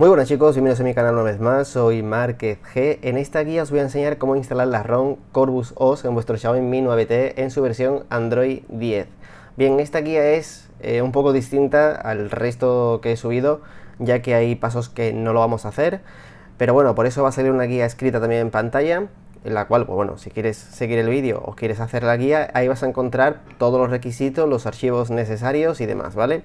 Muy buenas chicos, bienvenidos a mi canal una vez más, soy Márquez G. En esta guía os voy a enseñar cómo instalar la ROM Corvus OS en vuestro Xiaomi Mi 9T en su versión Android 10. Bien, esta guía es eh, un poco distinta al resto que he subido, ya que hay pasos que no lo vamos a hacer, pero bueno, por eso va a salir una guía escrita también en pantalla, en la cual, pues bueno, si quieres seguir el vídeo o quieres hacer la guía, ahí vas a encontrar todos los requisitos, los archivos necesarios y demás, ¿vale? vale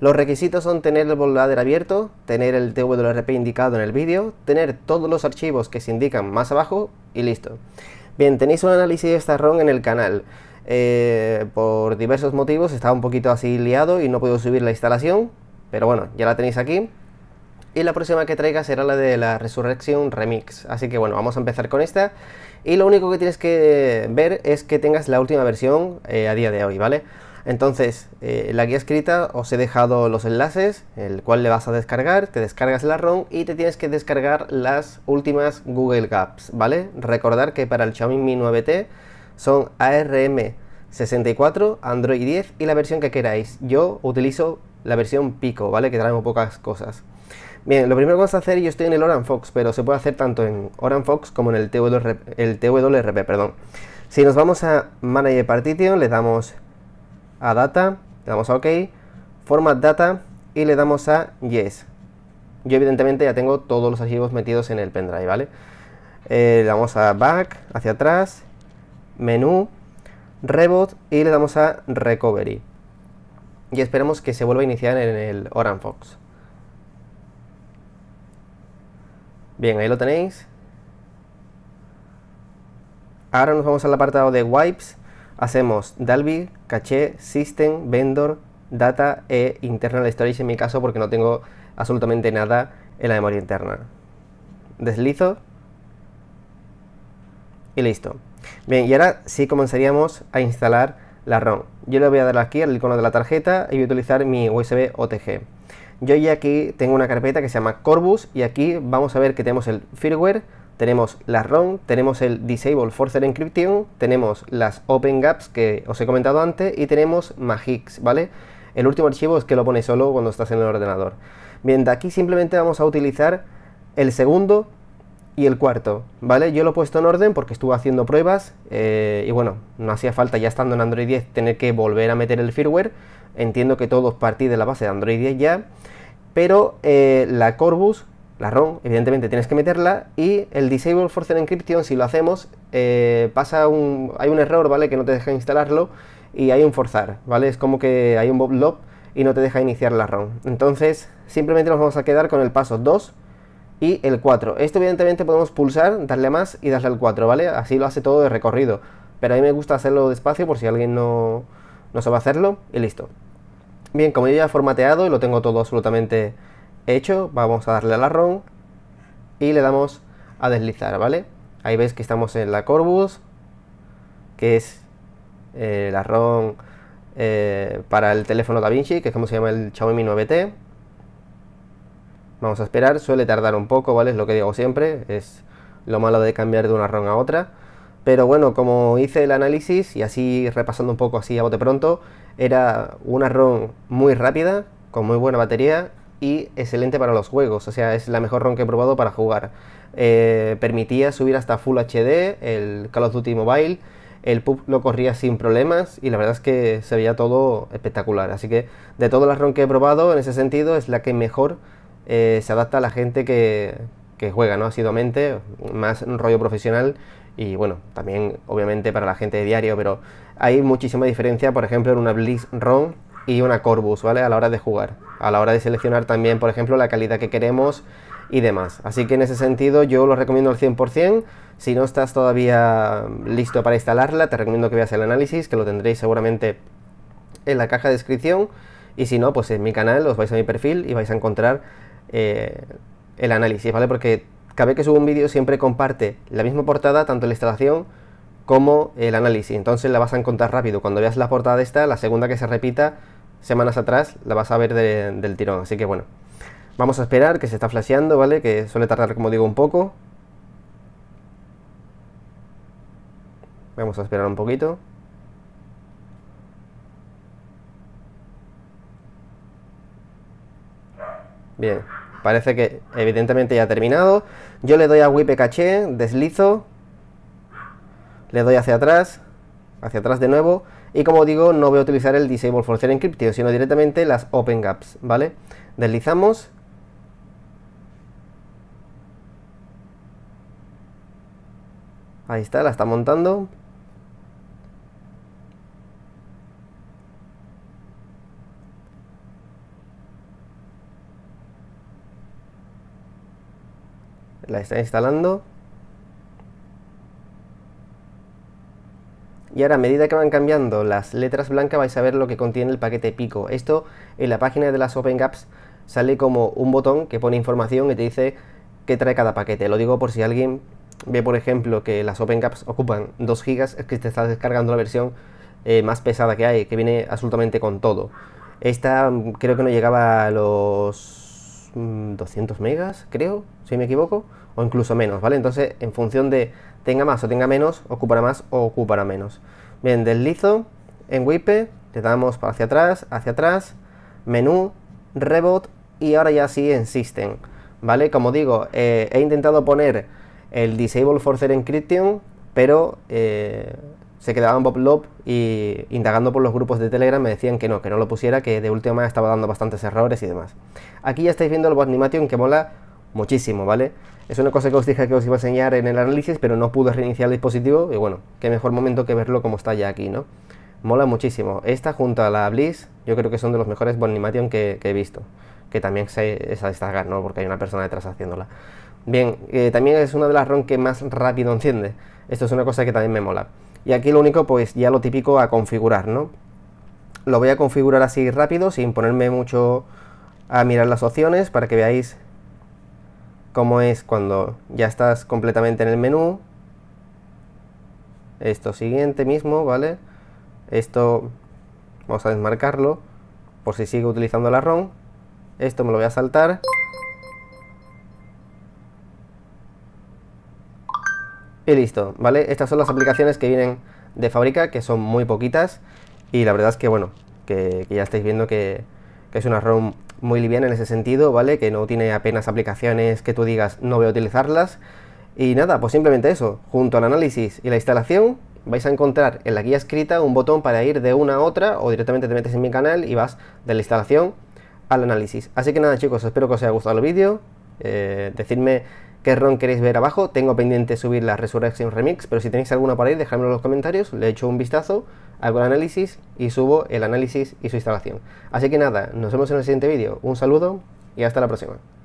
los requisitos son tener el voladero abierto, tener el TWRP indicado en el vídeo, tener todos los archivos que se indican más abajo y listo. Bien, tenéis un análisis de esta ROM en el canal. Eh, por diversos motivos estaba un poquito así liado y no puedo subir la instalación, pero bueno, ya la tenéis aquí. Y la próxima que traiga será la de la Resurrection Remix. Así que bueno, vamos a empezar con esta. Y lo único que tienes que ver es que tengas la última versión eh, a día de hoy, ¿vale? Entonces, en eh, la guía escrita os he dejado los enlaces, el cual le vas a descargar, te descargas la ROM y te tienes que descargar las últimas Google Gaps, ¿vale? Recordar que para el Xiaomi Mi 9T son ARM 64, Android 10 y la versión que queráis. Yo utilizo la versión Pico, ¿vale? Que trae pocas cosas. Bien, lo primero que vamos a hacer, yo estoy en el Oran Fox, pero se puede hacer tanto en Oran Fox como en el, TWRP, el perdón. Si nos vamos a Manager Partition, le damos a Data, le damos a OK, Format Data y le damos a Yes. Yo evidentemente ya tengo todos los archivos metidos en el pendrive, ¿vale? Eh, le damos a Back, hacia atrás, Menú, Reboot y le damos a Recovery. Y esperemos que se vuelva a iniciar en el Oran Fox. Bien, ahí lo tenéis. Ahora nos vamos al apartado de Wipes hacemos Dalvik, caché, system, vendor, data e internal storage en mi caso porque no tengo absolutamente nada en la memoria interna. Deslizo y listo. Bien, y ahora sí comenzaríamos a instalar la ROM. Yo le voy a dar aquí al icono de la tarjeta y voy a utilizar mi USB OTG. Yo ya aquí tengo una carpeta que se llama Corbus y aquí vamos a ver que tenemos el firmware, tenemos la ROM, tenemos el Disable force Encryption, tenemos las Open Gaps que os he comentado antes y tenemos Magix, ¿vale? El último archivo es que lo pone solo cuando estás en el ordenador. Bien, de aquí simplemente vamos a utilizar el segundo y el cuarto, ¿vale? Yo lo he puesto en orden porque estuve haciendo pruebas eh, y bueno, no hacía falta ya estando en Android 10 tener que volver a meter el firmware. Entiendo que todos partí de la base de Android 10 ya, pero eh, la Corbus la ROM, evidentemente, tienes que meterla y el Disable Forced Encryption, si lo hacemos, eh, pasa un, hay un error, ¿vale? Que no te deja instalarlo y hay un forzar, ¿vale? Es como que hay un bob y no te deja iniciar la ROM. Entonces, simplemente nos vamos a quedar con el paso 2 y el 4. Esto evidentemente podemos pulsar, darle más y darle al 4, ¿vale? Así lo hace todo de recorrido. Pero a mí me gusta hacerlo despacio por si alguien no, no sabe hacerlo y listo. Bien, como yo ya he formateado y lo tengo todo absolutamente hecho, vamos a darle a la ROM y le damos a deslizar, ¿vale? Ahí veis que estamos en la Corbus, que es la eh, el eh, para el teléfono DaVinci, que es como se llama el Xiaomi 9T. Vamos a esperar, suele tardar un poco, ¿vale? Es lo que digo siempre, es lo malo de cambiar de una ROM a otra. Pero bueno, como hice el análisis y así repasando un poco así a bote pronto, era una ROM muy rápida, con muy buena batería y excelente para los juegos. O sea, es la mejor ROM que he probado para jugar. Eh, permitía subir hasta Full HD, el Call of Duty Mobile, el pub lo corría sin problemas y la verdad es que se veía todo espectacular. Así que de todas las ROM que he probado, en ese sentido, es la que mejor eh, se adapta a la gente que, que juega ¿no? asiduamente, más un rollo profesional y bueno, también obviamente para la gente de diario, pero hay muchísima diferencia, por ejemplo, en una Blizz ROM y una Corbus, ¿vale? A la hora de jugar a la hora de seleccionar también, por ejemplo, la calidad que queremos y demás. Así que en ese sentido yo lo recomiendo al 100%. Si no estás todavía listo para instalarla, te recomiendo que veas el análisis, que lo tendréis seguramente en la caja de descripción. Y si no, pues en mi canal os vais a mi perfil y vais a encontrar eh, el análisis, ¿vale? Porque cada vez que subo un vídeo siempre comparte la misma portada, tanto la instalación como el análisis. Entonces la vas a encontrar rápido. Cuando veas la portada esta, la segunda que se repita, semanas atrás, la vas a ver del tirón. Así que bueno, vamos a esperar que se está flasheando, ¿vale? Que suele tardar, como digo, un poco. Vamos a esperar un poquito. Bien, parece que evidentemente ya ha terminado. Yo le doy a Wipe Caché, deslizo, le doy hacia atrás, hacia atrás de nuevo, y como digo, no voy a utilizar el Disable Forcer Encryption, sino directamente las Open Gaps, ¿vale? Deslizamos. Ahí está, la está montando. La está instalando. Y ahora a medida que van cambiando las letras blancas vais a ver lo que contiene el paquete pico. Esto en la página de las Open sale como un botón que pone información y te dice qué trae cada paquete. Lo digo por si alguien ve por ejemplo que las Open ocupan 2 GB, es que te estás descargando la versión eh, más pesada que hay, que viene absolutamente con todo. Esta mm, creo que no llegaba a los 200 megas, creo, si me equivoco, o incluso menos, ¿vale? Entonces, en función de tenga más o tenga menos, ocupará más o ocupará menos. Bien, deslizo en Wipe, le damos para hacia atrás, hacia atrás, menú, rebot y ahora ya sí en System, ¿vale? Como digo, eh, he intentado poner el Disable Forcer Encryption, pero eh, se en Bob Lop y indagando por los grupos de Telegram me decían que no, que no lo pusiera, que de última estaba dando bastantes errores y demás. Aquí ya estáis viendo el Botnimation que mola muchísimo, ¿vale? Es una cosa que os dije que os iba a enseñar en el análisis, pero no pude reiniciar el dispositivo y bueno, qué mejor momento que verlo como está ya aquí, ¿no? Mola muchísimo. Esta junto a la Bliss, yo creo que son de los mejores Botnimation que, que he visto. Que también se, es a destacar, ¿no? Porque hay una persona detrás haciéndola. Bien, eh, también es una de las ROM que más rápido enciende. Esto es una cosa que también me mola. Y aquí lo único, pues ya lo típico a configurar, ¿no? Lo voy a configurar así rápido, sin ponerme mucho a mirar las opciones, para que veáis cómo es cuando ya estás completamente en el menú. Esto siguiente mismo, ¿vale? Esto vamos a desmarcarlo por si sigue utilizando la ROM. Esto me lo voy a saltar. Y listo, ¿vale? Estas son las aplicaciones que vienen de fábrica, que son muy poquitas. Y la verdad es que, bueno, que, ya estáis viendo que, es una ROM muy liviana en ese sentido, ¿vale? Que no tiene apenas aplicaciones que tú digas no voy a utilizarlas. Y nada, pues simplemente eso, junto al análisis y la instalación, vais a encontrar en la guía escrita un botón para ir de una a otra o directamente te metes en mi canal y vas de la instalación al análisis. Así que nada chicos, espero que os haya gustado el vídeo, eh, decidme qué ron queréis ver abajo. Tengo pendiente subir la Resurrection Remix, pero si tenéis alguna por ahí, en los comentarios, le echo un vistazo, hago el análisis y subo el análisis y su instalación. Así que nada, nos vemos en el siguiente vídeo. Un saludo y hasta la próxima.